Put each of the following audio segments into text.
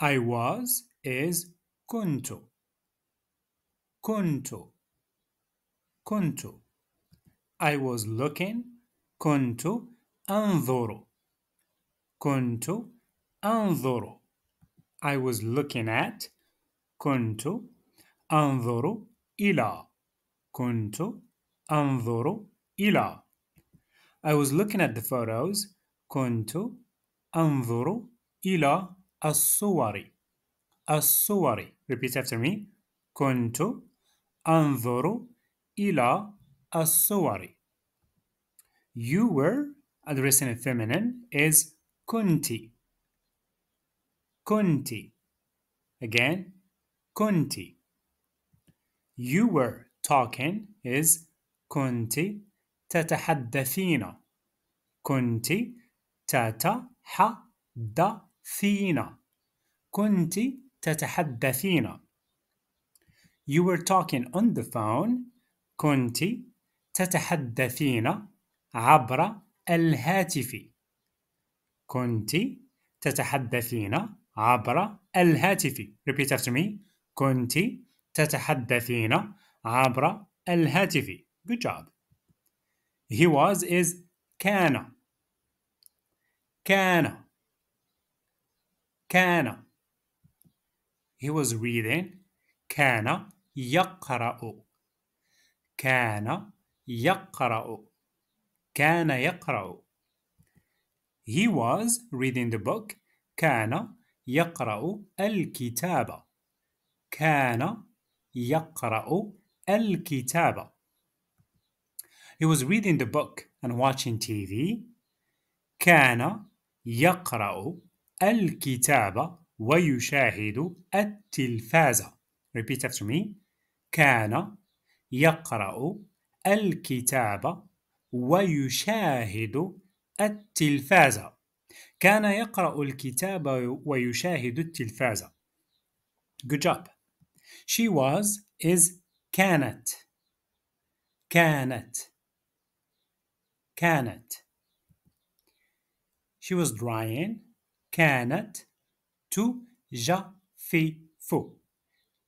I was is kuntu. Kuntu. Kuntu. I was looking. Kuntu anzuru. Kuntu anzuru. I was looking at. Kuntu anzuru ila. Kuntu anzuru ila. I was looking at the photos. Kuntu anzuru ila الصور الصور repeat after me كنت أنظر ila الصور you were addressing a feminine is kunti kunti again kunti you were talking is kunti تتحدثين kunti, تتحدث تتحدثين كنت تتحدثين You were talking on the phone كنت تتحدثين عبر الهاتف كنت تتحدثين عبر الهاتف Repeat after me كنت تتحدثين عبر الهاتف Good job He was is كان كان كان he was reading كان يقرأ كان يقرأ كان يقرأ he was reading the book كان يقرأ الكتاب كان يقرأ الكتاب he was reading the book and watching TV كان يقرأ الكتاب ويشاهد التلفاز repeat after me كان يقرأ الكتاب ويشاهد التلفاز كان يقرأ الكتاب ويشاهد التلفاز good job she was is كانت كانت كانت she was drying كانت تجفف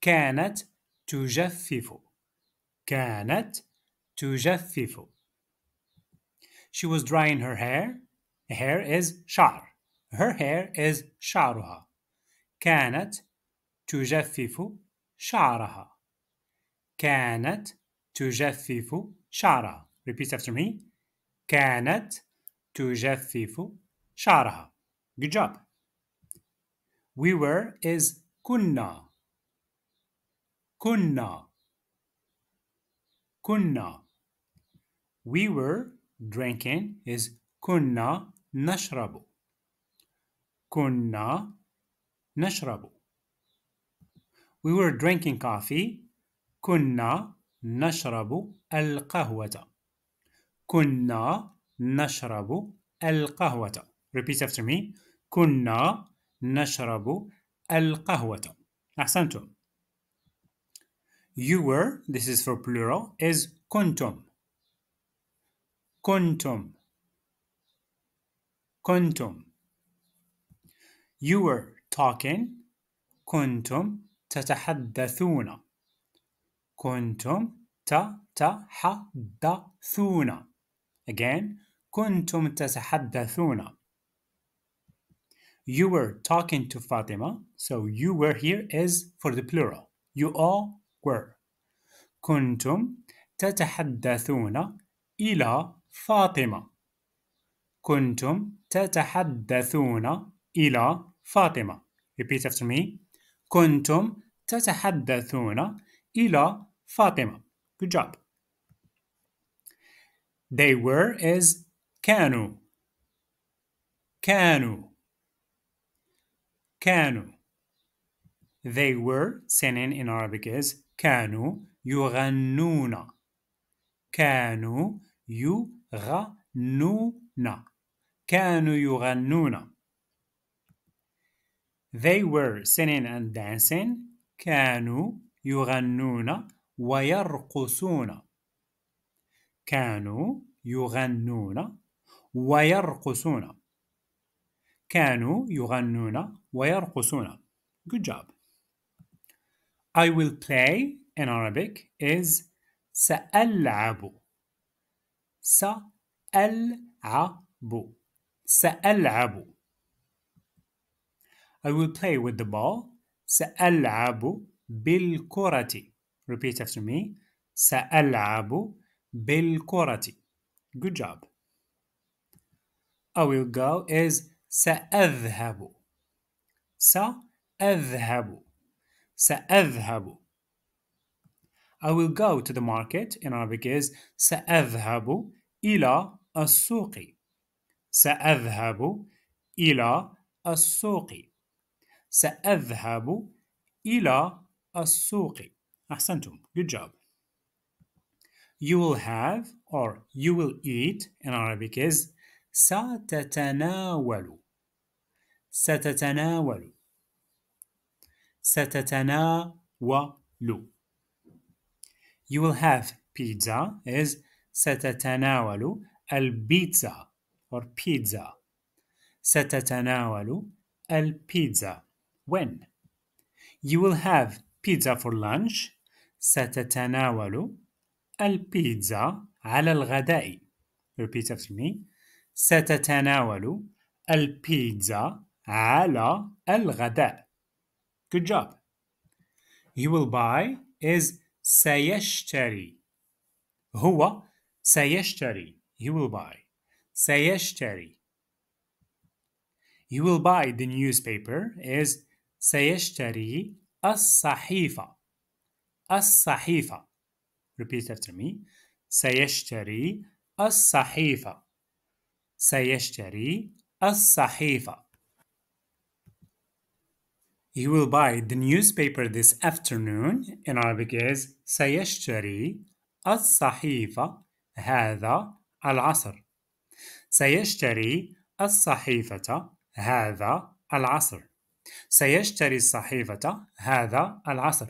كانت تجفف كانت تجفف She was drying her hair. Hair is شعر. Her hair is شعرها. كانت تجفف شعرها. كانت تجفف شعرها. Repeat after me. كانت تجفف شعرها. Good job. We were is kunna. Kunna. Kunna. We were drinking is kunna nashrabu. Kunna nashrabu. We were drinking coffee. kunna al نشرب kunna nashrabu al القهوة. Repeat after me. كنا نشرب القهوة أحسنتم You were, this is for plural, is كنتم كنتم كنتم You were talking كنتم تتحدثون كنتم تتحدثون Again كنتم تتحدثون you were talking to Fatima, so you were here is for the plural. You all were. كنتم تتحدثون إلى فاطمة. كنتم تتحدثون إلى فاطمة. Repeat after me. كنتم تتحدثون إلى فاطمة. Good job. They were is كانوا. كانوا. كانوا they were singing in Arabic is كانوا يغنون كانوا يغنون كانوا يغنون they were singing and dancing كانوا يغنون ويرقصون كانوا يغنون ويرقصون كانوا يغنون ويرقصون. Good job. I will play in Arabic is سألعب سألعب سألعب I will play with the ball سألعب بالكرة Repeat after me سألعب بالكرة Good job I will go is سأذهب سأذهب سأذهب I will go to the market in Arabic is سأذهب إلى السوق سأذهب إلى السوق سأذهب إلى السوق أحسنتم good job you will have or you will eat in Arabic is ستتناول ستتناول ستتناول You will have pizza is ستتناول البيتزا or pizza ستتناول البيتزا when You will have pizza for lunch ستتناول البيتزا على الغداء Repeat after me ستتناول البيتزا على الغداء. Good job. He will buy is سيشتري. هو سيشتري. He will buy. سيشتري. He will buy the newspaper is سيشتري الصحيفة. الصحيفة. Repeat after me. سيشتري الصحيفة. سيشتري الصحيفة. He will buy the newspaper this afternoon. In Arabic is سيشتري الصحيفة هذا العصر. سيشتري الصحيفة هذا العصر. سيشتري الصحيفة هذا العصر.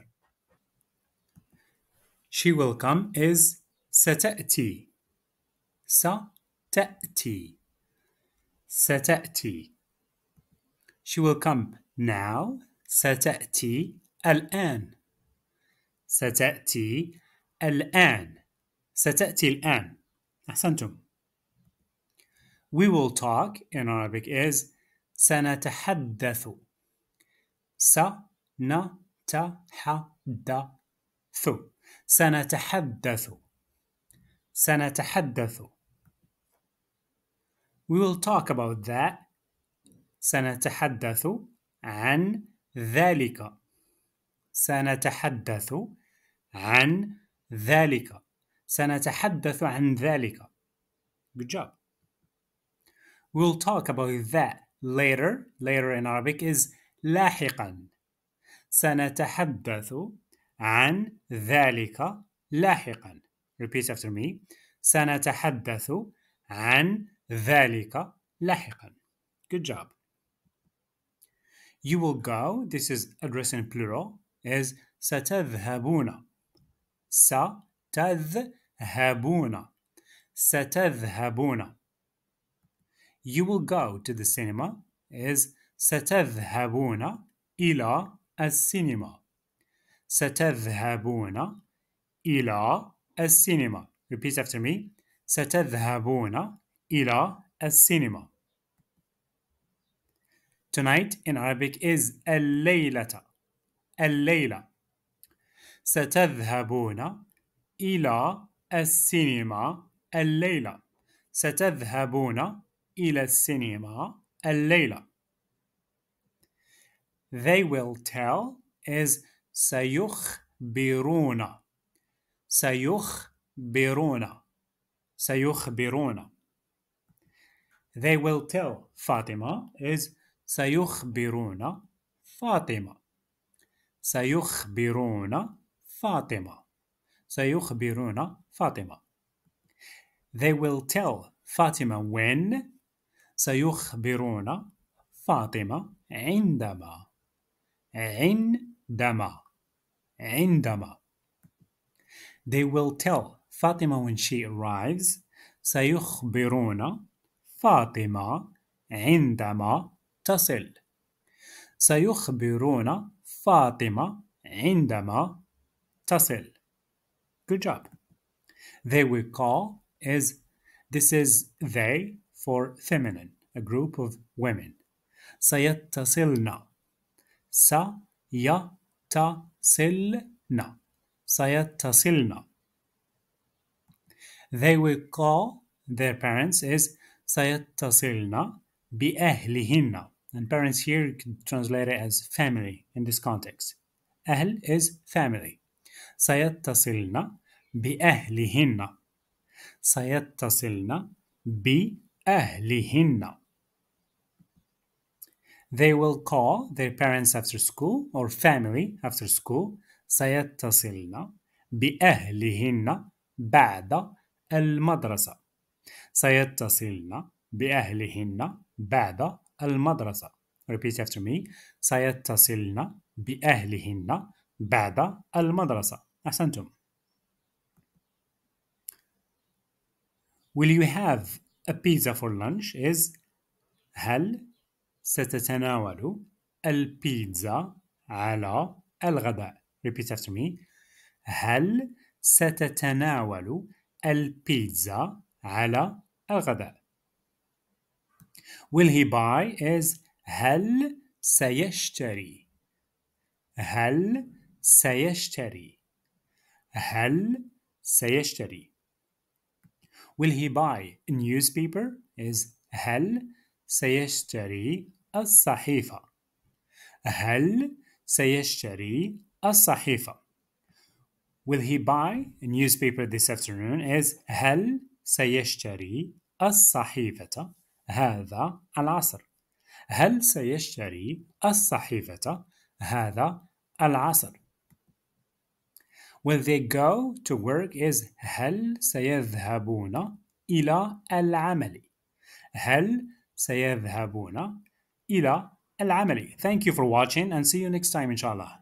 She will come is ستأتي. ستأتي. ستأتي. She will come now ستأتي الآن ستأتي الآن ستأتي الآن أحسنتم We will talk in Arabic is سنتحدث سنتحدث سنتحدث سنتحدث We will talk about that سنتحدث عن ذلك سنتحدث عن ذلك سنتحدث عن ذلك good job we'll talk about that later later in Arabic is لاحقا سنتحدث عن ذلك لاحقا repeat after me سنتحدث عن ذلك لاحقا good job You will go, this is address in plural, is ستذهبون ستذهبون ستذهبون You will go to the cinema is ستذهبون إلى السينما ستذهبون إلى السينما Repeat after me ستذهبون إلى السينما Tonight in Arabic is الليلة الليلة ستذهبون إلى السينما الليلة ستذهبون إلى السينما الليلة They will tell is سيخبرون سيخبرون سيخبرون They will tell Fatima is سيخبرون فاطمة سيخبرون فاطمة سيخبرون فاطمة They will tell Fatima when سيخبرون فاطمة عندما عندما عندما They will tell Fatima when she arrives سيخبرون فاطمة عندما تصل سيخبرون فاطمة عندما تصل Good job. They will call is this is they for feminine, a group of women. سيتصلنا. سيتصلنا. سيتصلنا. They will call their parents is سيتصلنا بأهلهن and parents here you can translate as family in this context. Ahl is family. Sayat Sayattasilna bi Sayat Sayattasilna bi ahlihinna. They will call their parents after school or family after school. Sayat Sayattasilna bi ahlihinna ba'da al-madrasa. Sayattasilna bi ahlihinna ba'da المدرسة repeat after me سيتصلن بأهلهن بعد المدرسة أحسنتم Will you have a pizza for lunch is هل ستتناول البيتزا على الغداء repeat after me هل ستتناول البيتزا على الغداء Will he buy is هل سيشتري هل سيشتري هل سيشتري Will he buy a newspaper is هل سيشتري الصحيفة هل سيشتري الصحيفة Will he buy a newspaper this afternoon is هل سيشتري الصحيفة هذا العصر هل سيشتري الصحيفة هذا العصر Will they go to work is هل سيذهبون إلى العمل هل سيذهبون إلى العمل Thank you for watching and see you next time inshallah